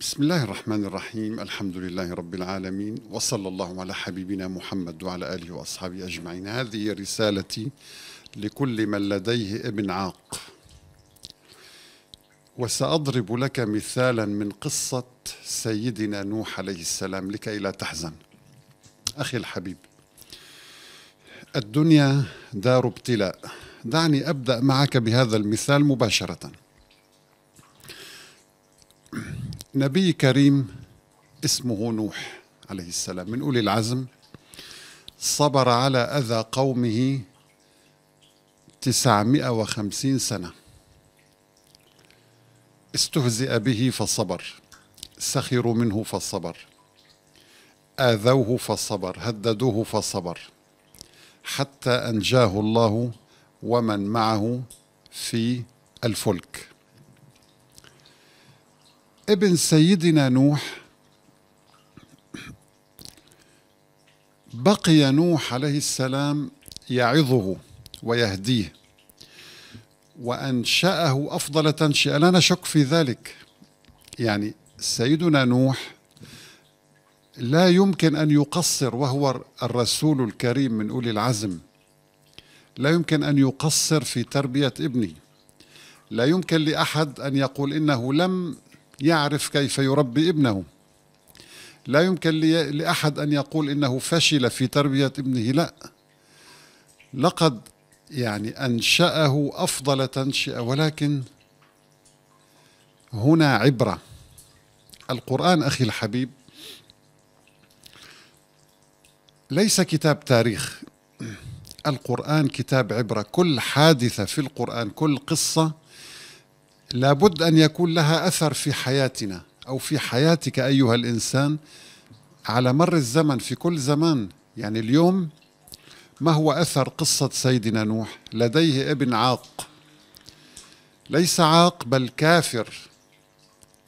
بسم الله الرحمن الرحيم الحمد لله رب العالمين وصلى الله على حبيبنا محمد وعلى آله وأصحابه أجمعين هذه رسالتي لكل من لديه ابن عاق وسأضرب لك مثالا من قصة سيدنا نوح عليه السلام لكي لا تحزن أخي الحبيب الدنيا دار ابتلاء دعني أبدأ معك بهذا المثال مباشرةً نبي كريم اسمه نوح عليه السلام من أولي العزم صبر على أذى قومه 950 سنة استهزئ به فصبر سخروا منه فصبر آذوه فصبر هددوه فصبر حتى أنجاه الله ومن معه في الفلك ابن سيدنا نوح بقي نوح عليه السلام يعظه ويهديه وأنشأه أفضل تنشئة لا نشك في ذلك يعني سيدنا نوح لا يمكن أن يقصر وهو الرسول الكريم من أولي العزم لا يمكن أن يقصر في تربية ابنه لا يمكن لأحد أن يقول إنه لم يعرف كيف يربي ابنه لا يمكن لأحد أن يقول إنه فشل في تربية ابنه لا لقد يعني أنشأه أفضل تنشئة ولكن هنا عبرة القرآن أخي الحبيب ليس كتاب تاريخ القرآن كتاب عبرة كل حادثة في القرآن كل قصة لابد أن يكون لها أثر في حياتنا أو في حياتك أيها الإنسان على مر الزمن في كل زمان يعني اليوم ما هو أثر قصة سيدنا نوح لديه ابن عاق ليس عاق بل كافر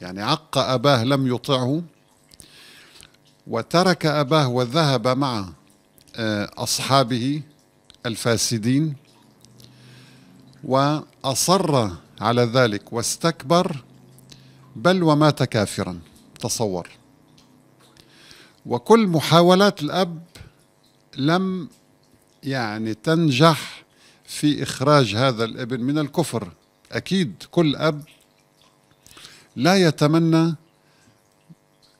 يعني عق أباه لم يطعه وترك أباه وذهب مع آه، أصحابه الفاسدين وأصر على ذلك واستكبر بل ومات كافرا تصور وكل محاولات الأب لم يعني تنجح في إخراج هذا الابن من الكفر أكيد كل أب لا يتمنى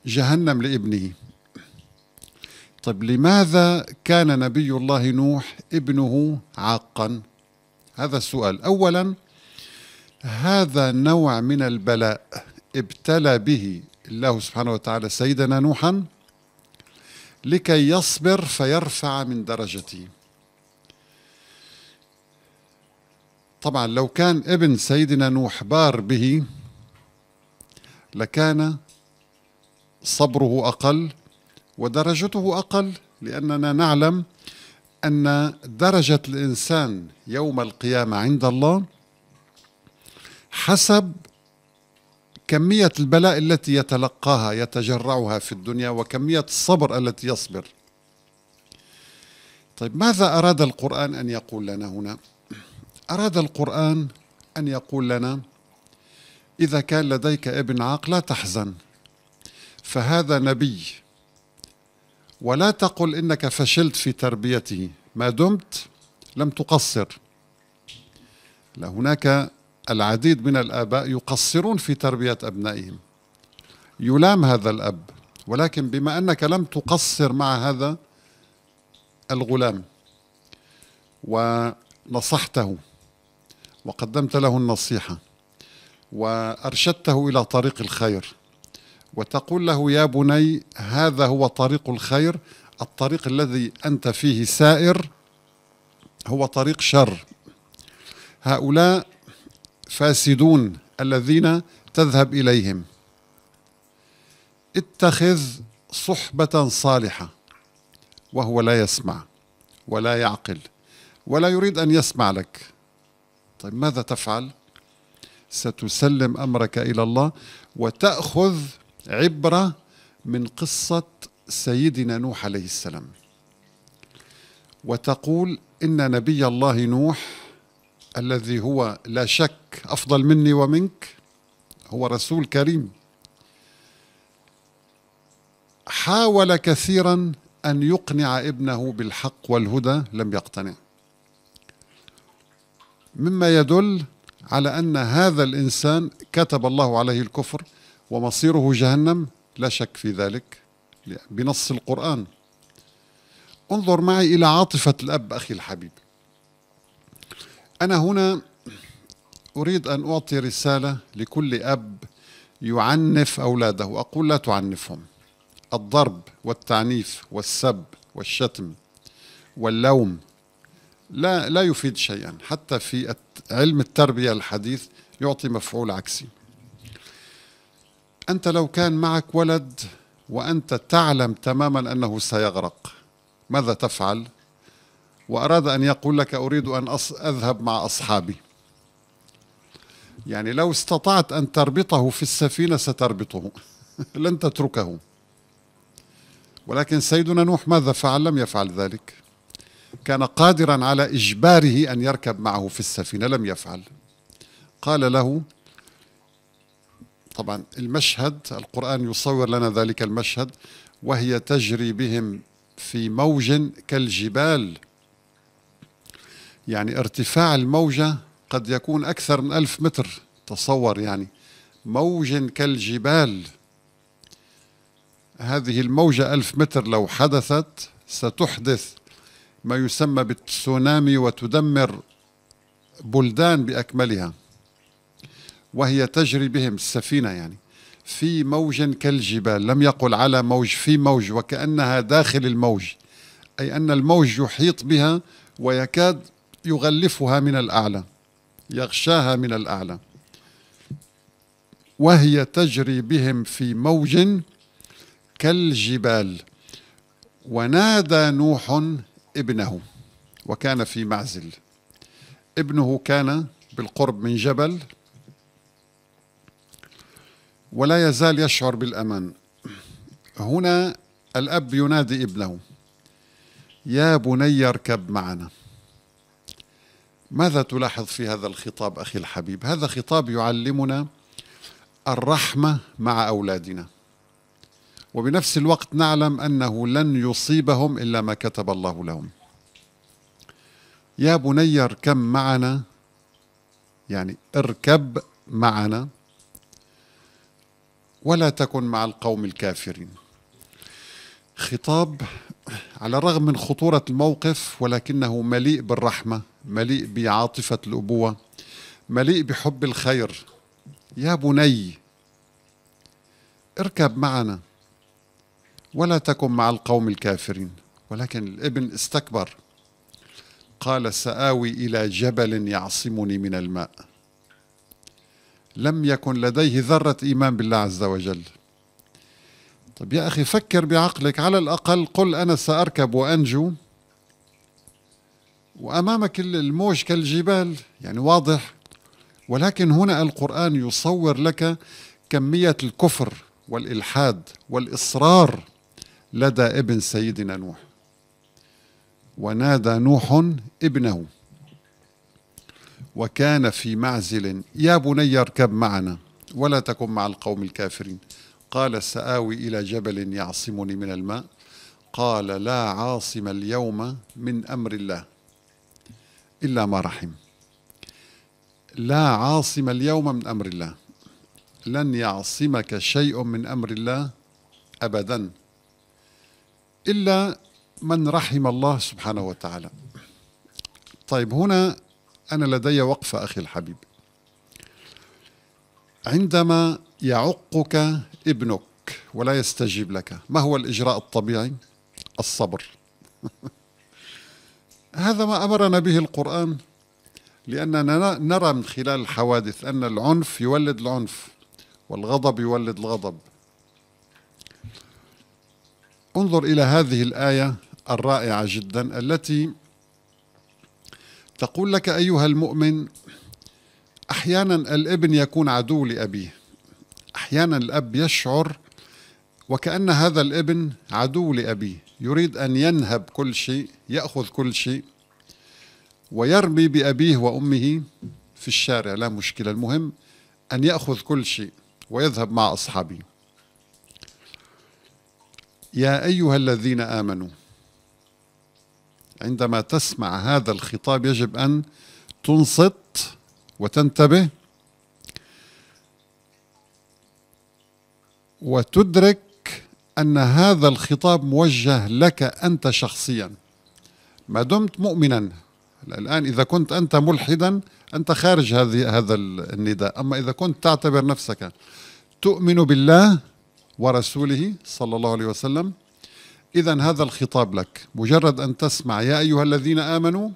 جهنم لابنه طيب لماذا كان نبي الله نوح ابنه عاقا هذا السؤال أولا هذا نوع من البلاء ابتلى به الله سبحانه وتعالى سيدنا نوحا لكي يصبر فيرفع من درجته طبعا لو كان ابن سيدنا نوح بار به لكان صبره اقل ودرجته اقل لاننا نعلم ان درجه الانسان يوم القيامه عند الله حسب كمية البلاء التي يتلقاها يتجرعها في الدنيا وكمية الصبر التي يصبر طيب ماذا أراد القرآن أن يقول لنا هنا؟ أراد القرآن أن يقول لنا إذا كان لديك ابن عاق لا تحزن فهذا نبي ولا تقل إنك فشلت في تربيته ما دمت لم تقصر لا هناك العديد من الآباء يقصرون في تربية أبنائهم يلام هذا الأب ولكن بما أنك لم تقصر مع هذا الغلام ونصحته وقدمت له النصيحة وأرشدته إلى طريق الخير وتقول له يا بني هذا هو طريق الخير الطريق الذي أنت فيه سائر هو طريق شر هؤلاء فاسدون الذين تذهب إليهم اتخذ صحبة صالحة وهو لا يسمع ولا يعقل ولا يريد أن يسمع لك طيب ماذا تفعل؟ ستسلم أمرك إلى الله وتأخذ عبرة من قصة سيدنا نوح عليه السلام وتقول إن نبي الله نوح الذي هو لا شك أفضل مني ومنك هو رسول كريم حاول كثيرا أن يقنع ابنه بالحق والهدى لم يقتنع مما يدل على أن هذا الإنسان كتب الله عليه الكفر ومصيره جهنم لا شك في ذلك بنص القرآن انظر معي إلى عاطفة الأب أخي الحبيب أنا هنا أريد أن أعطي رسالة لكل أب يعنف أولاده أقول لا تعنفهم الضرب والتعنيف والسب والشتم واللوم لا لا يفيد شيئا حتى في علم التربية الحديث يعطي مفعول عكسي أنت لو كان معك ولد وأنت تعلم تماما أنه سيغرق ماذا تفعل؟ وأراد أن يقول لك أريد أن أذهب مع أصحابي يعني لو استطعت أن تربطه في السفينة ستربطه لن تتركه ولكن سيدنا نوح ماذا فعل لم يفعل ذلك كان قادرا على إجباره أن يركب معه في السفينة لم يفعل قال له طبعا المشهد القرآن يصور لنا ذلك المشهد وهي تجري بهم في موج كالجبال يعني ارتفاع الموجة قد يكون أكثر من ألف متر تصور يعني موج كالجبال هذه الموجة ألف متر لو حدثت ستحدث ما يسمى بالتسونامي وتدمر بلدان بأكملها وهي تجري بهم السفينة يعني في موج كالجبال لم يقل على موج في موج وكأنها داخل الموج أي أن الموج يحيط بها ويكاد يغلفها من الأعلى يغشاها من الأعلى وهي تجري بهم في موج كالجبال ونادى نوح ابنه وكان في معزل ابنه كان بالقرب من جبل ولا يزال يشعر بالامان هنا الاب ينادي ابنه يا بني اركب معنا ماذا تلاحظ في هذا الخطاب أخي الحبيب هذا خطاب يعلمنا الرحمة مع أولادنا وبنفس الوقت نعلم أنه لن يصيبهم إلا ما كتب الله لهم يا بني اركب معنا يعني اركب معنا ولا تكن مع القوم الكافرين خطاب على الرغم من خطورة الموقف ولكنه مليء بالرحمة مليء بعاطفة الأبوة مليء بحب الخير يا بني اركب معنا ولا تكن مع القوم الكافرين ولكن الابن استكبر قال سآوي إلى جبل يعصمني من الماء لم يكن لديه ذرة إيمان بالله عز وجل طب يا أخي فكر بعقلك على الأقل قل أنا سأركب وأنجو وأمامك الموج كالجبال يعني واضح ولكن هنا القرآن يصور لك كمية الكفر والإلحاد والإصرار لدى ابن سيدنا نوح ونادى نوح ابنه وكان في معزل يا بني اركب معنا ولا تكن مع القوم الكافرين قال سآوي إلى جبل يعصمني من الماء قال لا عاصم اليوم من أمر الله إلا ما رحم لا عاصم اليوم من أمر الله لن يعصمك شيء من أمر الله أبدا إلا من رحم الله سبحانه وتعالى طيب هنا أنا لدي وقفة أخي الحبيب عندما يعقك ابنك ولا يستجيب لك ما هو الإجراء الطبيعي الصبر هذا ما أمرنا به القرآن لأننا نرى من خلال الحوادث أن العنف يولد العنف والغضب يولد الغضب انظر إلى هذه الآية الرائعة جدا التي تقول لك أيها المؤمن أحيانا الابن يكون عدو لأبيه احيانا الاب يشعر وكان هذا الابن عدو لابيه يريد ان ينهب كل شيء ياخذ كل شيء ويرمي بابيه وامه في الشارع لا مشكله المهم ان ياخذ كل شيء ويذهب مع اصحابه يا ايها الذين امنوا عندما تسمع هذا الخطاب يجب ان تنصت وتنتبه وتدرك ان هذا الخطاب موجه لك انت شخصيا ما دمت مؤمنا الان اذا كنت انت ملحدا انت خارج هذه هذا النداء اما اذا كنت تعتبر نفسك تؤمن بالله ورسوله صلى الله عليه وسلم اذا هذا الخطاب لك مجرد ان تسمع يا ايها الذين امنوا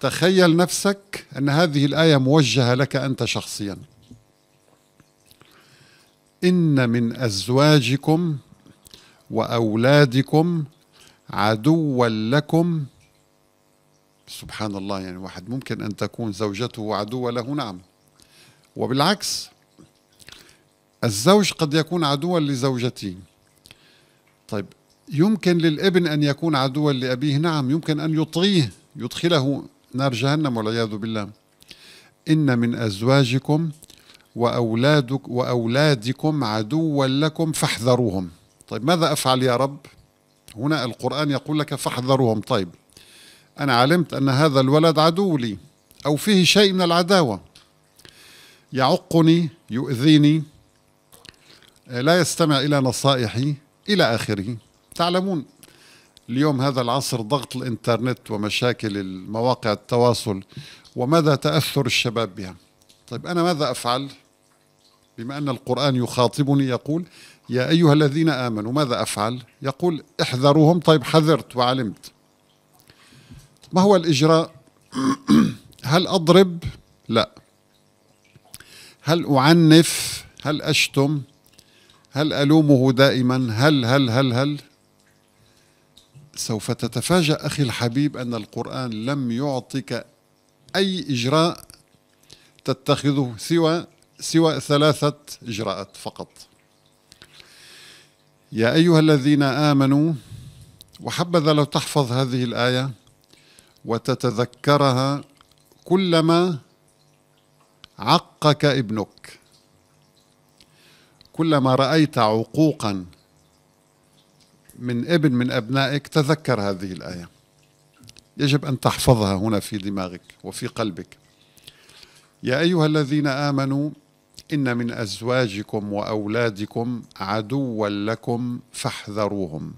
تخيل نفسك ان هذه الايه موجهه لك انت شخصيا إن من أزواجكم وأولادكم عدوا لكم سبحان الله يعني واحد ممكن أن تكون زوجته عدوا له نعم وبالعكس الزوج قد يكون عدوا لزوجته طيب يمكن للابن أن يكون عدوا لأبيه نعم يمكن أن يطغيه يدخله نار جهنم والعياذ بالله إن من أزواجكم وأولادك وأولادكم عدوا لكم فاحذروهم طيب ماذا أفعل يا رب هنا القرآن يقول لك فاحذروهم طيب أنا علمت أن هذا الولد عدو لي أو فيه شيء من العداوة يعقني يؤذيني لا يستمع إلى نصائحي إلى آخره تعلمون اليوم هذا العصر ضغط الإنترنت ومشاكل المواقع التواصل وماذا تأثر الشباب بها طيب أنا ماذا أفعل؟ بما أن القرآن يخاطبني يقول يا أيها الذين آمنوا ماذا أفعل يقول احذروهم طيب حذرت وعلمت ما هو الإجراء هل أضرب لا هل أعنف هل أشتم هل ألومه دائما هل هل هل هل سوف تتفاجأ أخي الحبيب أن القرآن لم يعطك أي إجراء تتخذه سوى سوى ثلاثة إجراءات فقط يا أيها الذين آمنوا وحبذا لو تحفظ هذه الآية وتتذكرها كلما عقك ابنك كلما رأيت عقوقا من ابن من أبنائك تذكر هذه الآية يجب أن تحفظها هنا في دماغك وفي قلبك يا أيها الذين آمنوا إن من أزواجكم وأولادكم عدوا لكم فاحذروهم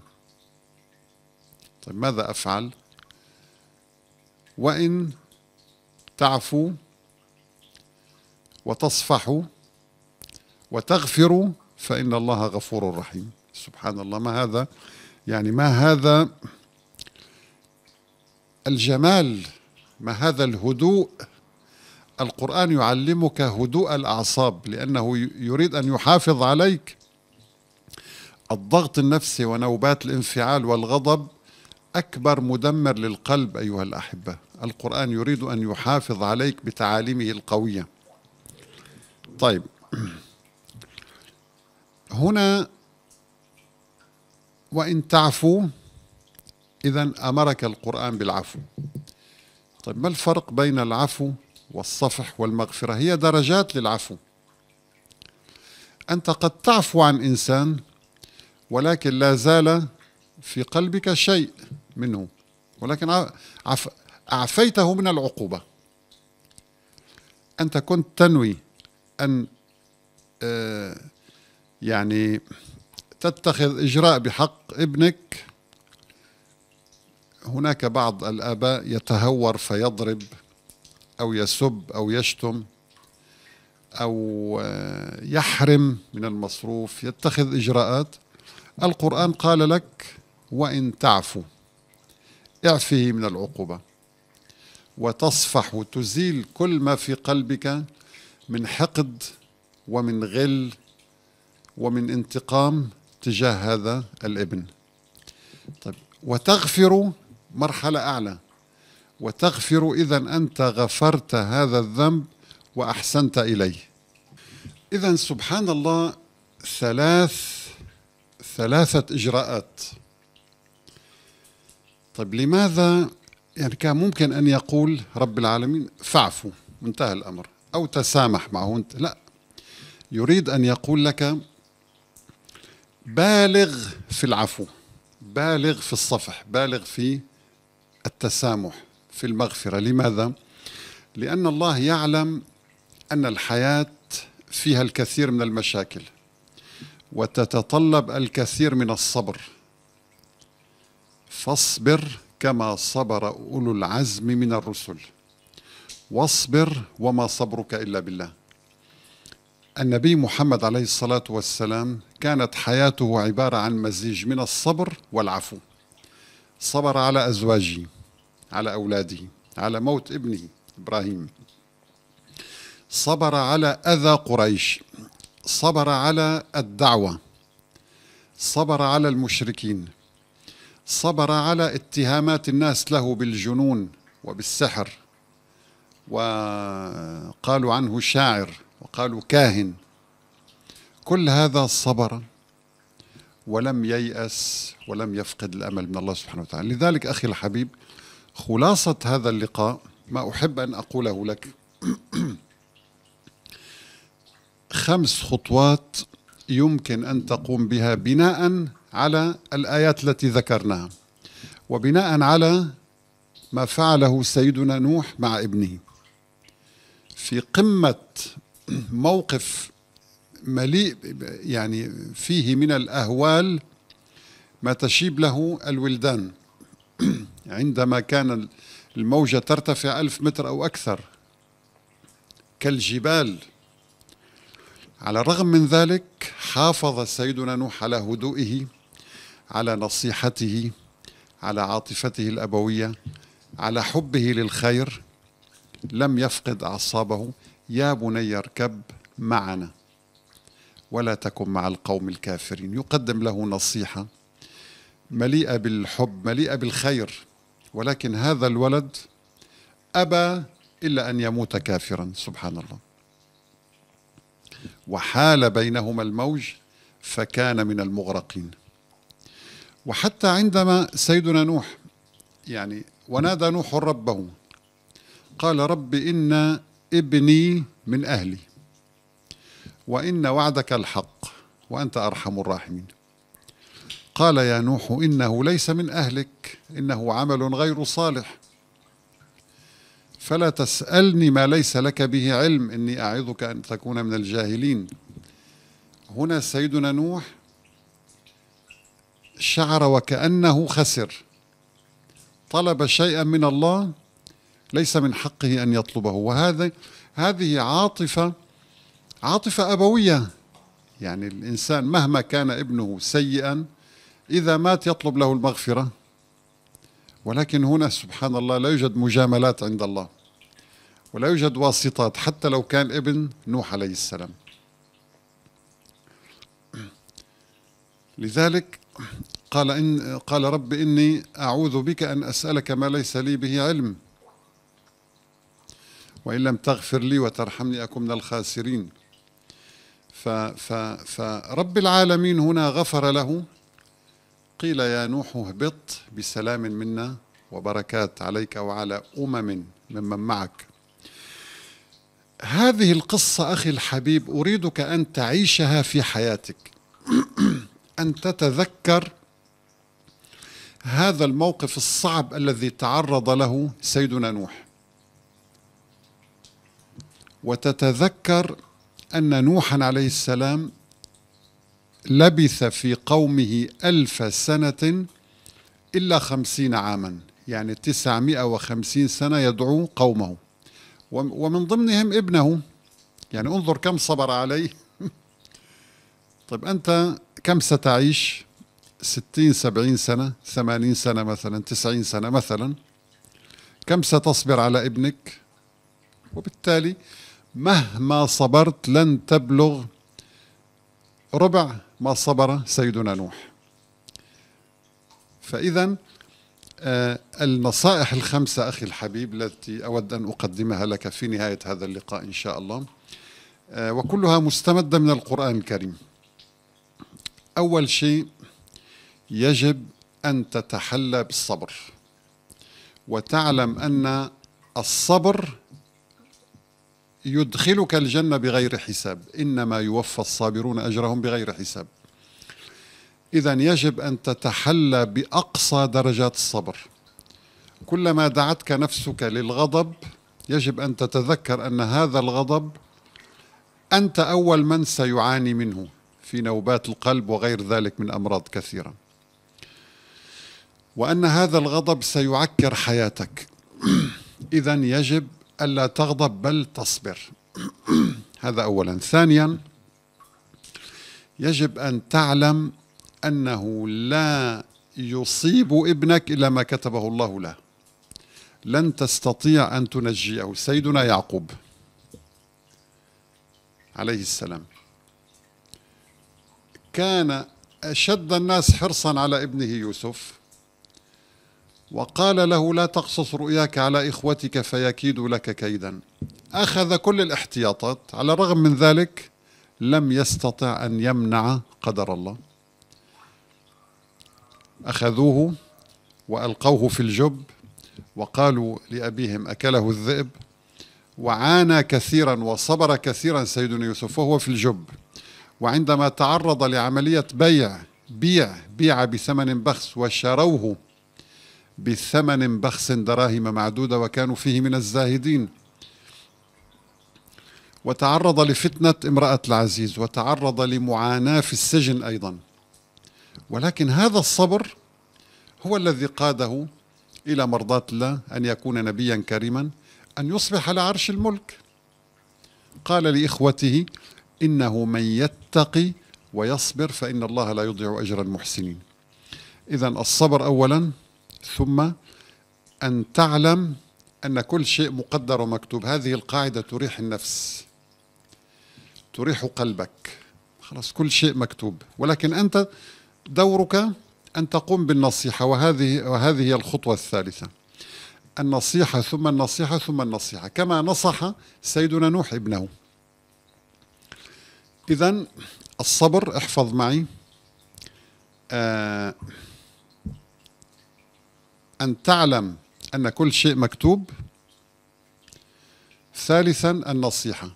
طيب ماذا أفعل وإن تعفوا وتصفحوا وتغفروا فإن الله غفور رحيم سبحان الله ما هذا يعني ما هذا الجمال ما هذا الهدوء القرآن يعلمك هدوء الأعصاب لأنه يريد أن يحافظ عليك الضغط النفسي ونوبات الانفعال والغضب أكبر مدمر للقلب أيها الأحبة القرآن يريد أن يحافظ عليك بتعاليمه القوية طيب هنا وإن تعفو إذا أمرك القرآن بالعفو طيب ما الفرق بين العفو والصفح والمغفرة هي درجات للعفو أنت قد تعفو عن إنسان ولكن لا زال في قلبك شيء منه ولكن عف أعفيته من العقوبة أنت كنت تنوي أن آه، يعني تتخذ إجراء بحق ابنك هناك بعض الآباء يتهور فيضرب أو يسب أو يشتم أو آه، يحرم من المصروف يتخذ إجراءات القرآن قال لك وإن تعفو اعفه من العقوبة وتصفح وتزيل كل ما في قلبك من حقد ومن غل ومن انتقام تجاه هذا الابن طيب وتغفر مرحلة أعلى وتغفر إذا أنت غفرت هذا الذنب وأحسنت إليه إذا سبحان الله ثلاث ثلاثة إجراءات طيب لماذا يعني كان ممكن أن يقول رب العالمين فاعفو انتهى الأمر أو تسامح معه انت لا يريد أن يقول لك بالغ في العفو بالغ في الصفح بالغ في التسامح في المغفرة لماذا؟ لأن الله يعلم أن الحياة فيها الكثير من المشاكل وتتطلب الكثير من الصبر فاصبر كما صبر أولو العزم من الرسل واصبر وما صبرك إلا بالله النبي محمد عليه الصلاة والسلام كانت حياته عبارة عن مزيج من الصبر والعفو صبر على أزواجه على أولاده على موت ابنه إبراهيم صبر على أذى قريش صبر على الدعوة صبر على المشركين صبر على اتهامات الناس له بالجنون وبالسحر وقالوا عنه شاعر وقالوا كاهن كل هذا صبر ولم ييأس ولم يفقد الأمل من الله سبحانه وتعالى لذلك أخي الحبيب خلاصة هذا اللقاء ما أحب أن أقوله لك خمس خطوات يمكن أن تقوم بها بناء على الآيات التي ذكرناها وبناء على ما فعله سيدنا نوح مع ابنه في قمة موقف مليء يعني فيه من الأهوال ما تشيب له الولدان عندما كان الموجة ترتفع ألف متر أو أكثر كالجبال على الرغم من ذلك حافظ سيدنا نوح على هدوئه على نصيحته على عاطفته الأبوية على حبه للخير لم يفقد أعصابه يا بني اركب معنا ولا تكن مع القوم الكافرين يقدم له نصيحه مليئه بالحب مليئه بالخير ولكن هذا الولد ابى الا ان يموت كافرا سبحان الله وحال بينهما الموج فكان من المغرقين وحتى عندما سيدنا نوح يعني ونادى نوح ربه قال رب إن ابني من أهلي وإن وعدك الحق وأنت أرحم الراحمين قال يا نوح إنه ليس من أهلك إنه عمل غير صالح فلا تسألني ما ليس لك به علم إني أعظك أن تكون من الجاهلين هنا سيدنا نوح شعر وكأنه خسر طلب شيئا من الله ليس من حقه أن يطلبه وهذا هذه عاطفة عاطفة أبوية يعني الإنسان مهما كان ابنه سيئا إذا مات يطلب له المغفرة ولكن هنا سبحان الله لا يوجد مجاملات عند الله ولا يوجد واسطات حتى لو كان ابن نوح عليه السلام لذلك قال إن قال رب إني أعوذ بك أن أسألك ما ليس لي به علم وإن لم تغفر لي وترحمني أكن من الخاسرين ف ف فرب العالمين هنا غفر له قيل يا نوح اهبط بسلام منا وبركات عليك وعلى أمم ممن معك هذه القصة أخي الحبيب أريدك أن تعيشها في حياتك أن تتذكر هذا الموقف الصعب الذي تعرض له سيدنا نوح وتتذكر أن نوحا عليه السلام لبث في قومه ألف سنة إلا خمسين عاما يعني تسعمائة وخمسين سنة يدعو قومه ومن ضمنهم ابنه يعني انظر كم صبر عليه طيب أنت كم ستعيش ستين سبعين سنة ثمانين سنة مثلا تسعين سنة مثلا كم ستصبر على ابنك وبالتالي مهما صبرت لن تبلغ ربع ما صبر سيدنا نوح فإذا آه، النصائح الخمسة أخي الحبيب التي أود أن أقدمها لك في نهاية هذا اللقاء إن شاء الله آه، وكلها مستمدة من القرآن الكريم أول شيء يجب أن تتحلى بالصبر وتعلم أن الصبر يدخلك الجنة بغير حساب إنما يوفى الصابرون أجرهم بغير حساب إذا يجب أن تتحلى بأقصى درجات الصبر كلما دعتك نفسك للغضب يجب أن تتذكر أن هذا الغضب أنت أول من سيعاني منه في نوبات القلب وغير ذلك من أمراض كثيرة وأن هذا الغضب سيعكر حياتك إذا يجب ألا تغضب بل تصبر هذا أولا ثانيا يجب أن تعلم أنه لا يصيب ابنك إلا ما كتبه الله له لن تستطيع أن تنجيه سيدنا يعقوب عليه السلام كان أشد الناس حرصا على ابنه يوسف وقال له لا تقصص رؤياك على إخوتك فيكيدوا لك كيدا أخذ كل الاحتياطات على الرغم من ذلك لم يستطع أن يمنع قدر الله أخذوه وألقوه في الجب وقالوا لأبيهم أكله الذئب وعانى كثيرا وصبر كثيرا سيدنا يوسف وهو في الجب وعندما تعرض لعملية بيع بيع بيع بثمن بخس وشروه بثمن بخس دراهم معدودة وكانوا فيه من الزاهدين وتعرض لفتنة امرأة العزيز وتعرض لمعاناة في السجن أيضا ولكن هذا الصبر هو الذي قاده إلى مرضاة الله أن يكون نبيا كريما أن يصبح على عرش الملك قال لإخوته إنه من يتقي ويصبر فإن الله لا يضيع أجر المحسنين إذا الصبر أولا ثم أن تعلم أن كل شيء مقدر ومكتوب هذه القاعدة تريح النفس تريح قلبك خلاص كل شيء مكتوب ولكن أنت دورك أن تقوم بالنصيحة وهذه وهذه هي الخطوة الثالثة النصيحة ثم النصيحة ثم النصيحة كما نصح سيدنا نوح ابنه إذا الصبر احفظ معي آه أن تعلم أن كل شيء مكتوب ثالثا النصيحة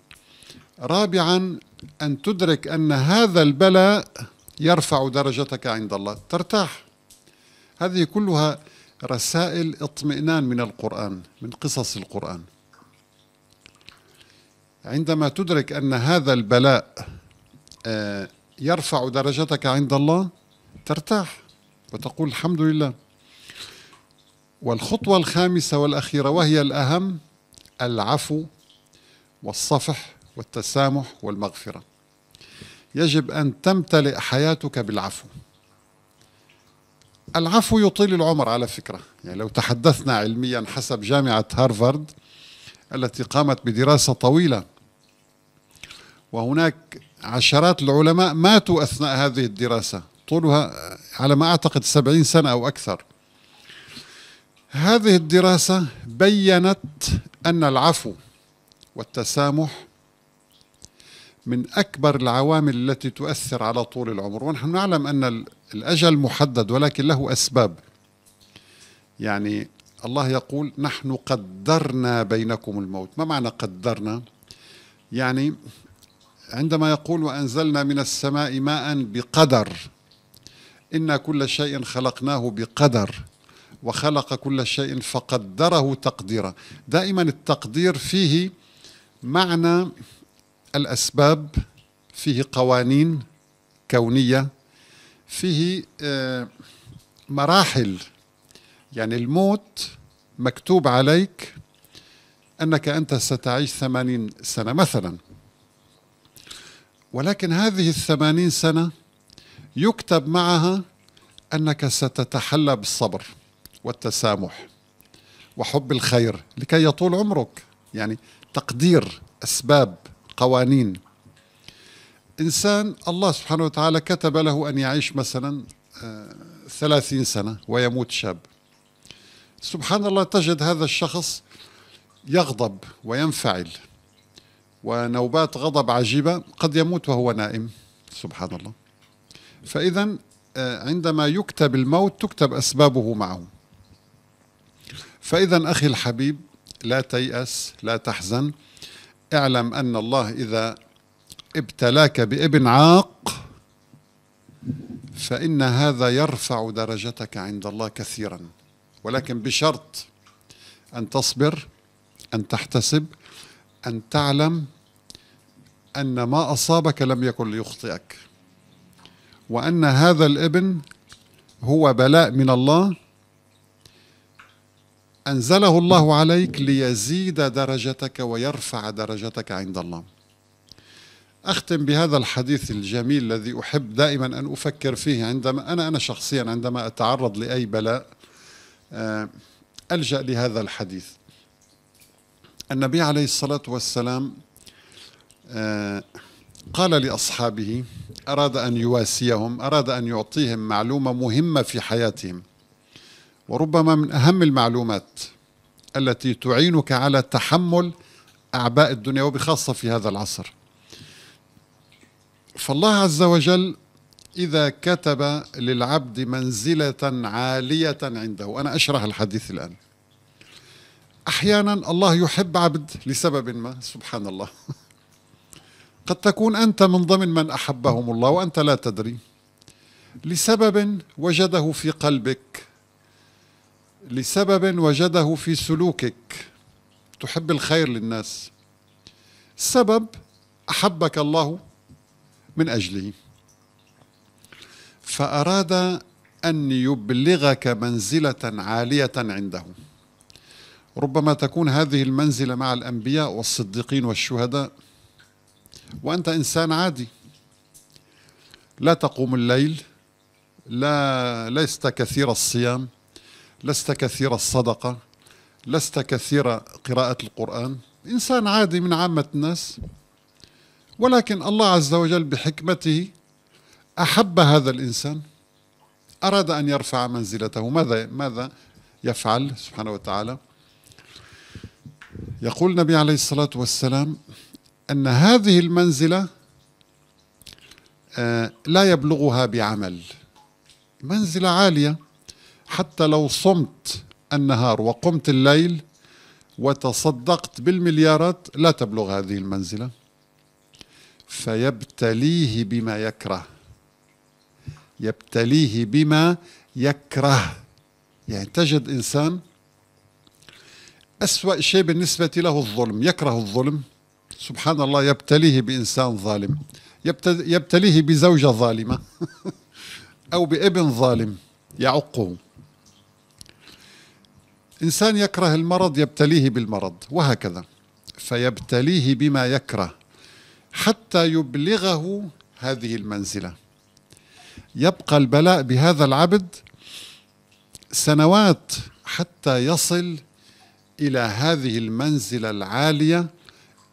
رابعا أن تدرك أن هذا البلاء يرفع درجتك عند الله ترتاح هذه كلها رسائل اطمئنان من القرآن من قصص القرآن عندما تدرك أن هذا البلاء آه، يرفع درجتك عند الله ترتاح وتقول الحمد لله والخطوة الخامسة والأخيرة وهي الأهم العفو والصفح والتسامح والمغفرة يجب أن تمتلئ حياتك بالعفو العفو يطيل العمر على فكرة يعني لو تحدثنا علميا حسب جامعة هارفارد التي قامت بدراسة طويلة وهناك عشرات العلماء ماتوا أثناء هذه الدراسة طولها على ما أعتقد سبعين سنة أو أكثر هذه الدراسة بينت أن العفو والتسامح من أكبر العوامل التي تؤثر على طول العمر ونحن نعلم أن الأجل محدد ولكن له أسباب يعني الله يقول نحن قدرنا بينكم الموت ما معنى قدرنا يعني عندما يقول وأنزلنا من السماء ماء بقدر إن كل شيء خلقناه بقدر وخلق كل شيء فقدره تقديرا دائما التقدير فيه معنى الأسباب فيه قوانين كونية فيه آه، مراحل يعني الموت مكتوب عليك أنك أنت ستعيش ثمانين سنة مثلا ولكن هذه الثمانين سنة يكتب معها أنك ستتحلى بالصبر والتسامح وحب الخير لكي يطول عمرك يعني تقدير أسباب قوانين إنسان الله سبحانه وتعالى كتب له أن يعيش مثلا آه، ثلاثين سنة ويموت شاب سبحان الله تجد هذا الشخص يغضب وينفعل ونوبات غضب عجيبة قد يموت وهو نائم سبحان الله فإذا آه، عندما يكتب الموت تكتب أسبابه معه فإذا أخي الحبيب لا تيأس لا تحزن اعلم أن الله إذا ابتلاك بابن عاق فإن هذا يرفع درجتك عند الله كثيرا ولكن بشرط أن تصبر أن تحتسب أن تعلم أن ما أصابك لم يكن ليخطئك وأن هذا الابن هو بلاء من الله أنزله الله عليك ليزيد درجتك ويرفع درجتك عند الله أختم بهذا الحديث الجميل الذي أحب دائما أن أفكر فيه عندما أنا أنا شخصيا عندما أتعرض لأي بلاء آه، ألجأ لهذا الحديث النبي عليه الصلاة والسلام آه، قال لأصحابه أراد أن يواسيهم أراد أن يعطيهم معلومة مهمة في حياتهم وربما من أهم المعلومات التي تعينك على تحمل أعباء الدنيا وبخاصة في هذا العصر فالله عز وجل إذا كتب للعبد منزلة عالية عنده وأنا أشرح الحديث الآن أحيانا الله يحب عبد لسبب ما سبحان الله قد تكون أنت من ضمن من أحبهم الله وأنت لا تدري لسبب وجده في قلبك لسبب وجده في سلوكك تحب الخير للناس سبب أحبك الله من أجله فأراد أن يبلغك منزلة عالية عنده ربما تكون هذه المنزلة مع الأنبياء والصديقين والشهداء وأنت إنسان عادي لا تقوم الليل لا لست كثير الصيام لست كثير الصدقة لست كثير قراءة القرآن إنسان عادي من عامة الناس ولكن الله عز وجل بحكمته أحب هذا الإنسان أراد أن يرفع منزلته ماذا ماذا يفعل سبحانه وتعالى يقول النبي عليه الصلاة والسلام أن هذه المنزلة آه، لا يبلغها بعمل منزلة عالية حتى لو صمت النهار وقمت الليل وتصدقت بالمليارات لا تبلغ هذه المنزله فيبتليه بما يكره يبتليه بما يكره يعني تجد انسان اسوا شيء بالنسبه له الظلم يكره الظلم سبحان الله يبتليه بانسان ظالم يبتليه بزوجه ظالمه او بابن ظالم يعقه إنسان يكره المرض يبتليه بالمرض وهكذا فيبتليه بما يكره حتى يبلغه هذه المنزلة يبقى البلاء بهذا العبد سنوات حتى يصل إلى هذه المنزلة العالية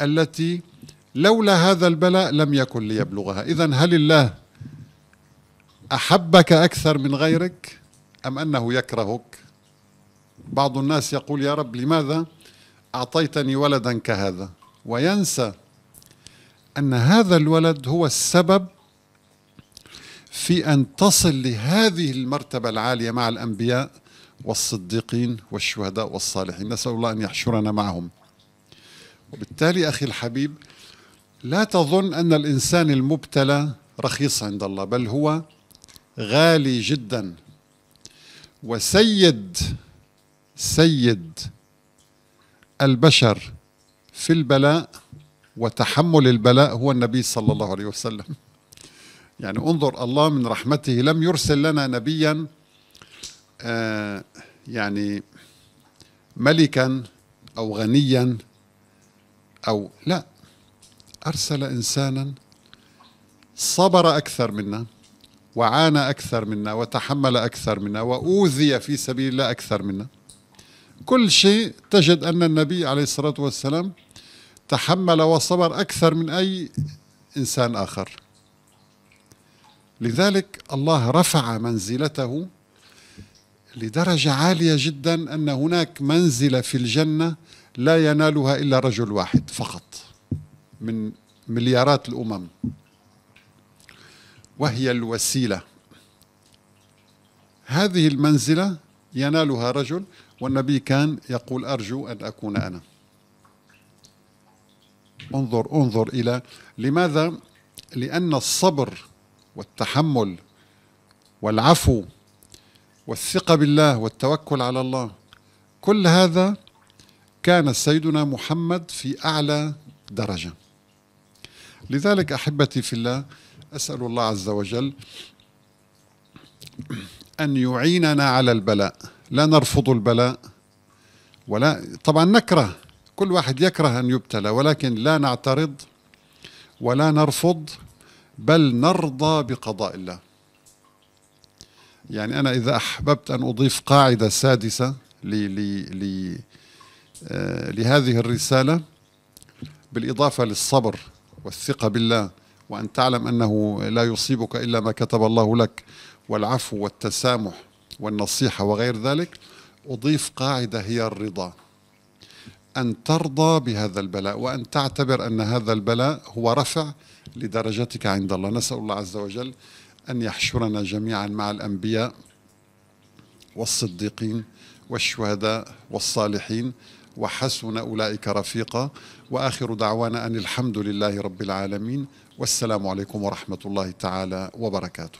التي لولا هذا البلاء لم يكن ليبلغها إذا هل الله أحبك أكثر من غيرك أم أنه يكرهك بعض الناس يقول يا رب لماذا أعطيتني ولدا كهذا وينسى أن هذا الولد هو السبب في أن تصل لهذه المرتبة العالية مع الأنبياء والصديقين والشهداء والصالحين نسأل الله أن يحشرنا معهم وبالتالي أخي الحبيب لا تظن أن الإنسان المبتلى رخيص عند الله بل هو غالي جدا وسيد سيد البشر في البلاء وتحمل البلاء هو النبي صلى الله عليه وسلم يعني انظر الله من رحمته لم يرسل لنا نبيا آه، يعني ملكا او غنيا او لا ارسل انسانا صبر اكثر منا وعانى اكثر منا وتحمل اكثر منا واوذي في سبيل الله اكثر منا كل شيء تجد أن النبي عليه الصلاة والسلام تحمل وصبر أكثر من أي إنسان آخر لذلك الله رفع منزلته لدرجة عالية جدا أن هناك منزلة في الجنة لا ينالها إلا رجل واحد فقط من مليارات الأمم وهي الوسيلة هذه المنزلة ينالها رجل والنبي كان يقول أرجو أن أكون أنا انظر انظر إلى لماذا؟ لأن الصبر والتحمل والعفو والثقة بالله والتوكل على الله كل هذا كان سيدنا محمد في أعلى درجة لذلك أحبتي في الله أسأل الله عز وجل أن يعيننا على البلاء لا نرفض البلاء ولا طبعا نكره كل واحد يكره أن يبتلى ولكن لا نعترض ولا نرفض بل نرضى بقضاء الله يعني أنا إذا أحببت أن أضيف قاعدة سادسة لي لي لي آه، لهذه الرسالة بالإضافة للصبر والثقة بالله وأن تعلم أنه لا يصيبك إلا ما كتب الله لك والعفو والتسامح والنصيحة وغير ذلك أضيف قاعدة هي الرضا أن ترضى بهذا البلاء وأن تعتبر أن هذا البلاء هو رفع لدرجتك عند الله نسأل الله عز وجل أن يحشرنا جميعا مع الأنبياء والصديقين والشهداء والصالحين وحسن أولئك رفيقا وآخر دعوانا أن الحمد لله رب العالمين والسلام عليكم ورحمة الله تعالى وبركاته